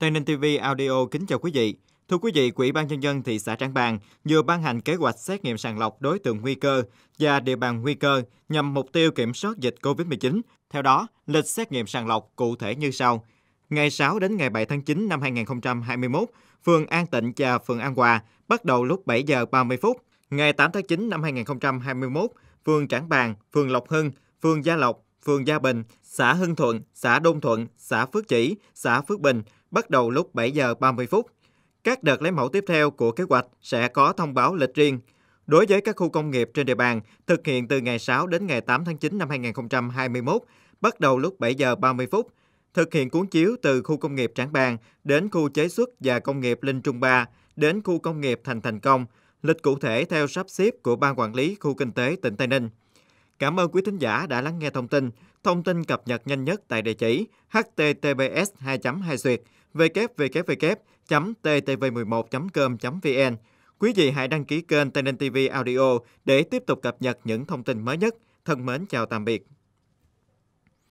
Tây Ninh TV Audio kính chào quý vị. Thưa quý vị, Quỹ ban nhân dân thị xã Trảng Bàng vừa ban hành kế hoạch xét nghiệm sàng lọc đối tượng nguy cơ và địa bàn nguy cơ nhằm mục tiêu kiểm soát dịch COVID-19. Theo đó, lịch xét nghiệm sàng lọc cụ thể như sau. Ngày 6 đến ngày 7 tháng 9 năm 2021, phường An Tịnh và phường An Hòa bắt đầu lúc 7 giờ 30 phút. Ngày 8 tháng 9 năm 2021, phường Trảng Bàng, phường Lộc Hưng, phường Gia Lộc, phường Gia Bình, xã Hưng Thuận, xã Đông Thuận, xã Phước Chỉ, xã Phước Bình – bắt đầu lúc 7 giờ 30 phút. Các đợt lấy mẫu tiếp theo của kế hoạch sẽ có thông báo lịch riêng. Đối với các khu công nghiệp trên địa bàn, thực hiện từ ngày 6 đến ngày 8 tháng 9 năm 2021, bắt đầu lúc 7 giờ 30 phút. Thực hiện cuốn chiếu từ khu công nghiệp Trảng Bàng đến khu chế xuất và công nghiệp Linh Trung Ba đến khu công nghiệp Thành Thành Công, lịch cụ thể theo sắp xếp của Ban Quản lý Khu Kinh tế tỉnh Tây Ninh. Cảm ơn quý thính giả đã lắng nghe thông tin. Thông tin cập nhật nhanh nhất tại địa chỉ https 2 2 duyệt www.ttv11.com.vn. Quý vị hãy đăng ký kênh Tenen TV Audio để tiếp tục cập nhật những thông tin mới nhất. Thân mến chào tạm biệt.